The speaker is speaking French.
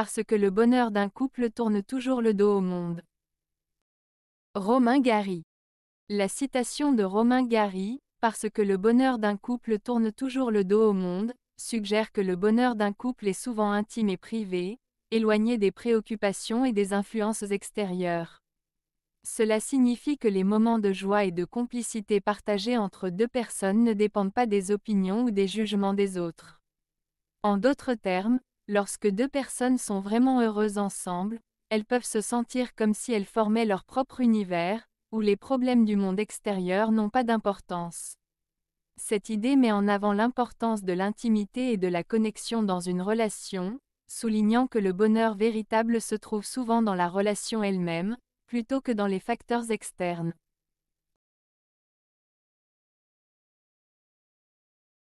parce que le bonheur d'un couple tourne toujours le dos au monde. Romain Gary. La citation de Romain Gary, parce que le bonheur d'un couple tourne toujours le dos au monde, suggère que le bonheur d'un couple est souvent intime et privé, éloigné des préoccupations et des influences extérieures. Cela signifie que les moments de joie et de complicité partagés entre deux personnes ne dépendent pas des opinions ou des jugements des autres. En d'autres termes, Lorsque deux personnes sont vraiment heureuses ensemble, elles peuvent se sentir comme si elles formaient leur propre univers, où les problèmes du monde extérieur n'ont pas d'importance. Cette idée met en avant l'importance de l'intimité et de la connexion dans une relation, soulignant que le bonheur véritable se trouve souvent dans la relation elle-même, plutôt que dans les facteurs externes.